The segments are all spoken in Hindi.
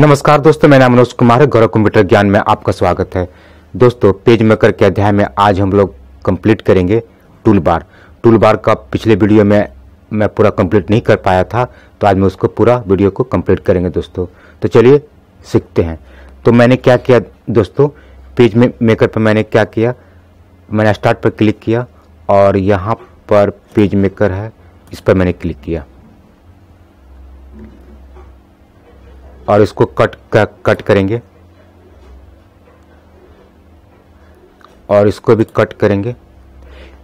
नमस्कार दोस्तों मैं नाम मनोज कुमार है गौरव कंप्यूटर ज्ञान में आपका स्वागत है दोस्तों पेज मेकर के अध्याय में आज हम लोग कंप्लीट करेंगे टूल बार टूल बार का पिछले वीडियो में मैं पूरा कंप्लीट नहीं कर पाया था तो आज मैं उसको पूरा वीडियो को कंप्लीट करेंगे दोस्तों तो चलिए सीखते हैं तो मैंने क्या किया दोस्तों पेज मेकर पर मैंने क्या किया मैंने स्टार्ट पर क्लिक किया और यहाँ पर पेज मेकर है इस पर मैंने क्लिक किया और इसको कट कट करेंगे और इसको भी कट करेंगे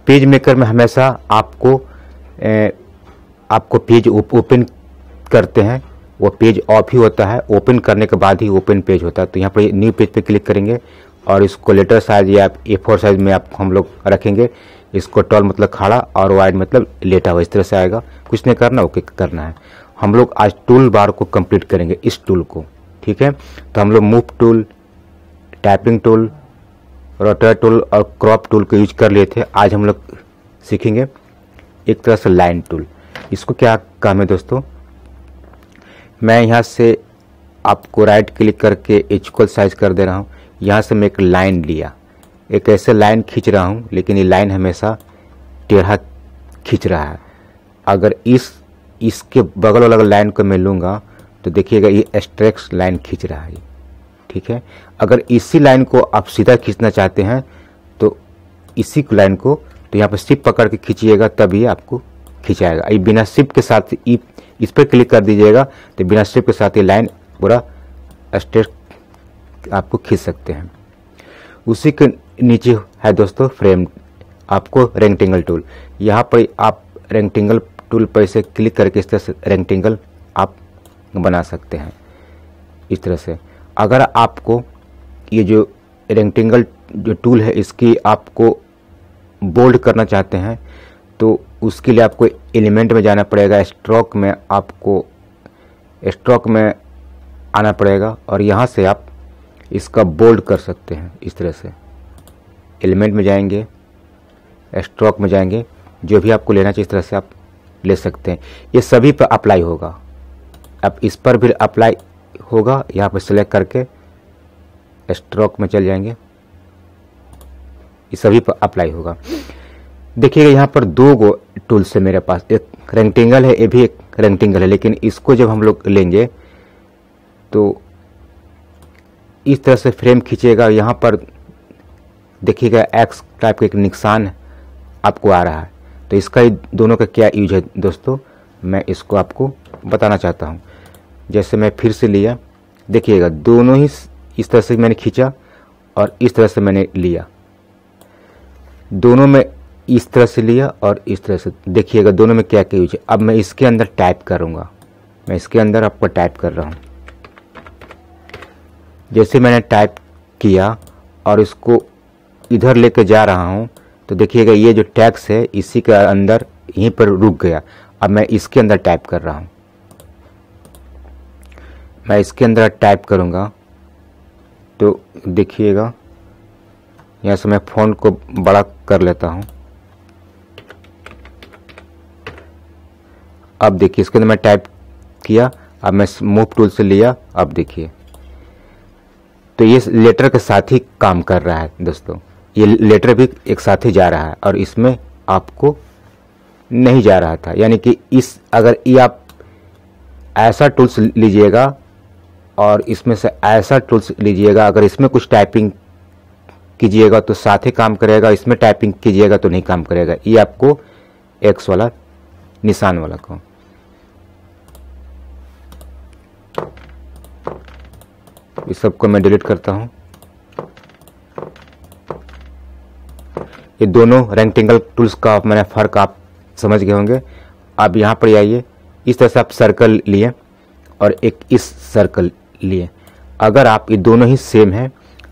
पेज मेकर में हमेशा आपको ए, आपको पेज ओपन करते हैं वो पेज ऑफ ही होता है ओपन करने के बाद ही ओपन पेज होता है तो यहाँ पर न्यू पेज पे क्लिक करेंगे और इसको लेटर साइज या ए फोर साइज में आप हम लोग रखेंगे इसको टॉल मतलब खड़ा और वाइड मतलब लेटा हुआ इस तरह से आएगा कुछ नहीं करना ओके करना है हम लोग आज टूल बार को कंप्लीट करेंगे इस टूल को ठीक है तो हम लोग move tool typing tool rotor tool और क्रॉप टूल को यूज कर लिए थे आज हम लोग सीखेंगे एक तरह से लाइन टूल इसको क्या काम है दोस्तों मैं यहाँ से आपको राइट क्लिक करके इक्वल साइज कर दे रहा हूँ यहाँ से मैं एक लाइन लिया एक ऐसे लाइन खींच रहा हूँ लेकिन ये लाइन हमेशा टेढ़ा खींच रहा है अगर इस इसके बगल वाला लाइन को मैं लूँगा तो देखिएगा ये स्ट्रेक्स लाइन खींच रहा है ठीक है अगर इसी लाइन को आप सीधा खींचना चाहते हैं तो इसी लाइन को तो यहाँ पर सिप पकड़ के खींचिएगा तभी आपको खिंचाएगा ये बिना सिप के साथ इस पर क्लिक कर दीजिएगा तो बिना सिप के साथ ये लाइन पूरा स्ट्रेक्स आपको खींच सकते हैं उसी के नीचे है दोस्तों फ्रेम आपको रेंगटेंगल टूल यहाँ पर आप रेंगटेंगल टूल पर इसे क्लिक करके इस तरह से रेक्टेंगल आप बना सकते हैं इस तरह से अगर आपको ये जो रेक्टेंगल जो टूल है इसकी आपको बोल्ड करना चाहते हैं तो उसके लिए आपको एलिमेंट में जाना पड़ेगा स्ट्रोक में आपको स्ट्रोक में आना पड़ेगा और यहाँ से आप इसका बोल्ड कर सकते हैं इस तरह से एलिमेंट में जाएंगे स्ट्रोक में जाएंगे जो भी आपको लेना चाहिए इस तरह से आप ले सकते हैं ये सभी पर अप्लाई होगा अब इस पर भी अप्लाई होगा यहाँ पर सिलेक्ट करके स्ट्रोक में चल जाएंगे ये सभी पर अप्लाई होगा देखिएगा यहाँ पर दो गो टूल्स है मेरे पास एक रेंगटेंगल है ये भी एक रेंगटेंगल है लेकिन इसको जब हम लोग लेंगे तो इस तरह से फ्रेम खींचेगा यहाँ पर देखिएगा एक्स टाइप का एक निशान आपको आ रहा है तो इसका ही दोनों का क्या यूज है दोस्तों मैं इसको आपको बताना चाहता हूँ जैसे मैं फिर से लिया देखिएगा दोनों ही इस तरह से मैंने खींचा और इस तरह से मैंने लिया दोनों में इस तरह से लिया और इस तरह से देखिएगा दोनों में क्या क्या यूज है अब मैं इसके अंदर टाइप करूँगा मैं इसके अंदर आपको टाइप कर रहा हूँ जैसे मैंने टाइप किया और इसको इधर लेके जा रहा हूँ तो देखिएगा ये जो टैक्स है इसी के अंदर यहीं पर रुक गया अब मैं इसके अंदर टाइप कर रहा हूँ मैं इसके अंदर टाइप करूँगा तो देखिएगा यहाँ से मैं फ़ोन को बड़ा कर लेता हूँ अब देखिए इसके अंदर मैं टाइप किया अब मैं मूव टूल से लिया अब देखिए तो ये लेटर के साथ ही काम कर रहा है दोस्तों ये लेटर भी एक साथ ही जा रहा है और इसमें आपको नहीं जा रहा था यानी कि इस अगर ये आप ऐसा टूल्स लीजिएगा और इसमें से ऐसा टूल्स लीजिएगा अगर इसमें कुछ टाइपिंग कीजिएगा तो साथ ही काम करेगा इसमें टाइपिंग कीजिएगा तो नहीं काम करेगा ये आपको एक्स वाला निशान वाला को इस सबको मैं डिलीट करता हूँ ये दोनों रेक्टेंगल टूल्स का मैंने फ़र्क आप समझ गए होंगे आप यहाँ पर आइए इस तरह से आप सर्कल लिए और एक इस सर्कल लिए अगर आप ये दोनों ही सेम हैं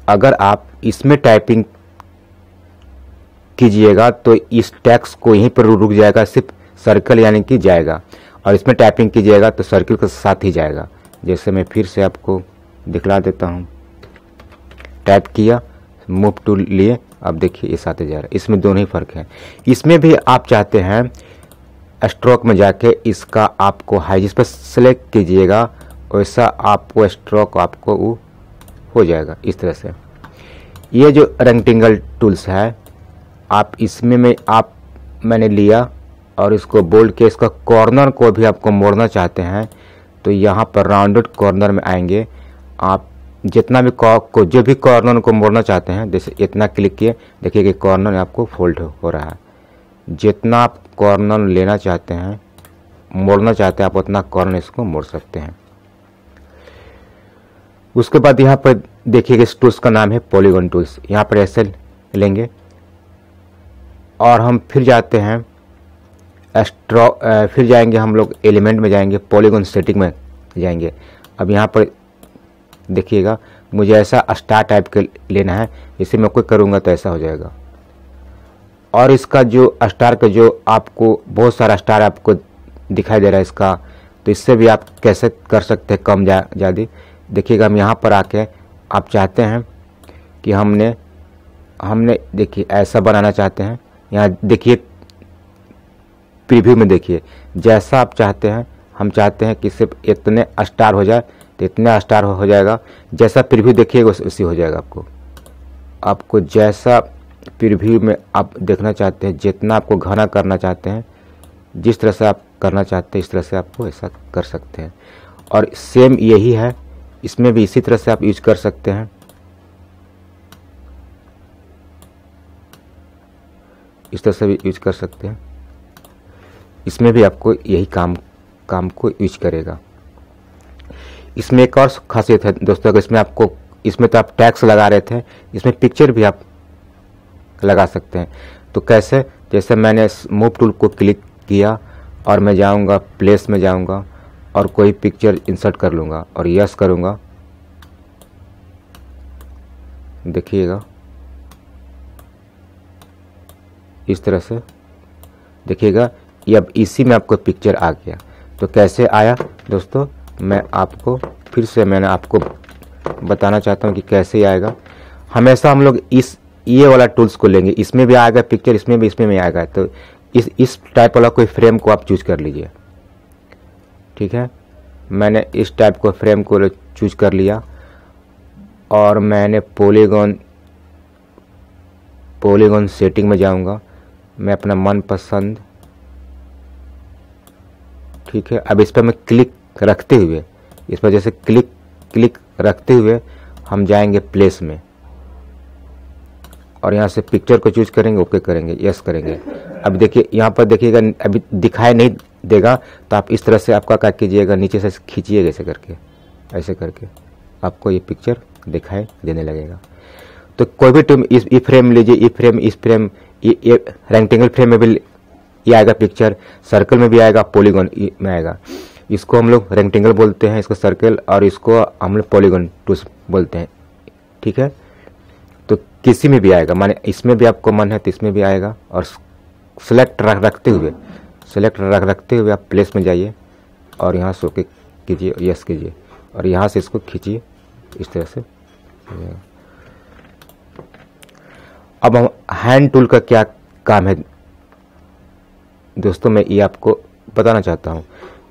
अगर आप इसमें टाइपिंग कीजिएगा तो इस टैक्स को यहीं पर रुक जाएगा सिर्फ सर्कल यानी कि जाएगा और इसमें टाइपिंग कीजिएगा तो सर्कल के साथ ही जाएगा जैसे मैं फिर से आपको दिखला देता हूँ टाइप किया मूव टू लिए अब देखिए ये सात हज़ार इसमें दोनों ही फ़र्क है इसमें भी आप चाहते हैं स्ट्रोक में जाके इसका आपको हाई जिस पर सेलेक्ट कीजिएगा वैसा आपको स्ट्रोक आपको वो हो जाएगा इस तरह से ये जो रेंटिंगल टूल्स है आप इसमें में आप मैंने लिया और इसको बोल्ड के इसका कॉर्नर को भी आपको मोड़ना चाहते हैं तो यहाँ पर राउंडेड कॉर्नर में आएंगे आप जितना भी को जो भी कॉर्नर को मोड़ना चाहते हैं जैसे इतना क्लिक किए देखिए कि कॉर्नर आपको फोल्ड हो रहा है जितना आप कॉर्नर लेना चाहते हैं मोड़ना चाहते हैं आप उतना कॉर्नर इसको मोड़ सकते हैं उसके बाद यहाँ पर देखिए इस टूल्स का नाम है पॉलीगन टूल्स यहाँ पर ऐसे लेंगे और हम फिर जाते हैं एस्ट्रॉ फिर जाएंगे हम लोग एलिमेंट में जाएंगे पॉलीगन सेटिंग में जाएंगे अब यहाँ पर देखिएगा मुझे ऐसा स्टार टाइप के लेना है इसे मैं कोई करूँगा तो ऐसा हो जाएगा और इसका जो स्टार का जो आपको बहुत सारा स्टार आपको दिखाई दे रहा है इसका तो इससे भी आप कैसे कर सकते हैं कम जा ज़्यादा देखिएगा हम यहाँ पर आके आप चाहते हैं कि हमने हमने देखिए ऐसा बनाना चाहते हैं यहाँ देखिए प्रीव्यू में देखिए जैसा आप चाहते हैं हम चाहते हैं कि सिर्फ इतने स्टार हो जाए तो इतना स्टार हो जाएगा जैसा प्रीव्यू देखिएगा उसी हो जाएगा आपको आपको जैसा प्रीव्यू में आप देखना चाहते हैं जितना आपको घना करना चाहते हैं जिस तरह से आप करना चाहते हैं इस तरह से आपको ऐसा कर सकते हैं और सेम यही है इसमें भी इसी तरह से आप यूज कर सकते हैं इस तरह से भी यूज कर सकते हैं इसमें भी आपको यही काम काम को यूज करेगा इसमें एक और खासियत है दोस्तों अगर इसमें आपको इसमें तो आप टैक्स लगा रहे थे इसमें पिक्चर भी आप लगा सकते हैं तो कैसे जैसे मैंने मूव टूल को क्लिक किया और मैं जाऊंगा प्लेस में जाऊंगा और कोई पिक्चर इंसर्ट कर लूँगा और यस करूँगा देखिएगा इस तरह से देखिएगा ये अब इसी में आपको पिक्चर आ गया तो कैसे आया दोस्तों मैं आपको फिर से मैंने आपको बताना चाहता हूँ कि कैसे आएगा हमेशा हम लोग इस ये वाला टूल्स को लेंगे इसमें भी आएगा पिक्चर इसमें भी इसमें भी आएगा तो इस इस टाइप वाला कोई फ्रेम को आप चूज कर लीजिए ठीक है मैंने इस टाइप को फ्रेम को चूज कर लिया और मैंने पोलीगॉन पोलीगॉन सेटिंग में जाऊंगा मैं अपना मनपसंद ठीक है अब इस पर मैं क्लिक रखते हुए इस पर जैसे क्लिक क्लिक रखते हुए हम जाएंगे प्लेस में और यहाँ से पिक्चर को चूज करेंगे ओके करेंगे यस करेंगे अब देखिए यहाँ पर देखिएगा अभी दिखाई नहीं देगा तो आप इस तरह से आपका क्या कीजिएगा नीचे से खींचिएगा ऐसे करके ऐसे करके आपको ये पिक्चर दिखाई देने लगेगा तो कोई भी टूम इस ई फ्रेम लीजिए ई फ्रेम इस फ्रेम ये रेक्टेंगल फ्रेम में भी ये आएगा पिक्चर सर्कल में भी आएगा पोलीगोन में आएगा इसको हम लोग रेक्टेंगल बोलते हैं इसको सर्कल और इसको हम लोग पॉलीगन टूस बोलते हैं ठीक है तो किसी में भी आएगा माने इसमें भी आपको मन है तो इसमें भी आएगा और सेलेक्ट रख रखते हुए सेलेक्ट रख रखते हुए आप प्लेस में जाइए और यहाँ सो के कीजिए यस कीजिए और यहाँ से इसको खींचिए इस तरह से अब हम हैंड टूल का क्या काम है दोस्तों मैं ये आपको बताना चाहता हूँ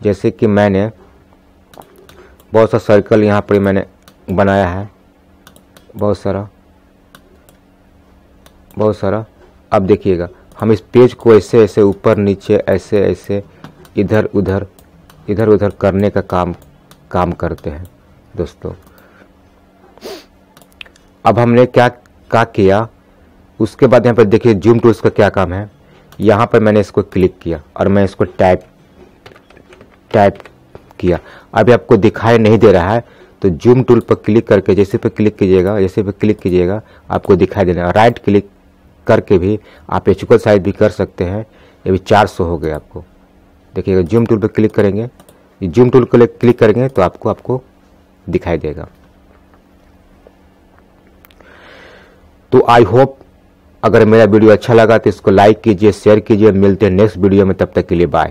जैसे कि मैंने बहुत सा सर्कल यहाँ पर मैंने बनाया है बहुत सारा बहुत सारा अब देखिएगा हम इस पेज को ऐसे ऐसे ऊपर नीचे ऐसे ऐसे इधर उधर इधर उधर करने का काम काम करते हैं दोस्तों अब हमने क्या क्या किया उसके बाद यहाँ पर देखिए जूम टूल्स का क्या काम है यहाँ पर मैंने इसको क्लिक किया और मैं इसको टाइप टाइप किया अभी आपको दिखाई नहीं दे रहा है तो जूम टूल पर क्लिक करके जैसे पे क्लिक कीजिएगा जैसे पे क्लिक कीजिएगा आपको दिखाई देना राइट क्लिक करके भी आप एचुकल साइज भी कर सकते हैं ये भी चार सौ हो गए आपको देखिएगा जूम टूल पर क्लिक करेंगे जूम टूल पर क्लिक करेंगे तो आपको आपको दिखाई देगा तो आई होप अगर मेरा वीडियो अच्छा लगा तो इसको लाइक कीजिए शेयर कीजिए मिलते हैं नेक्स्ट वीडियो में तब तक के लिए बाय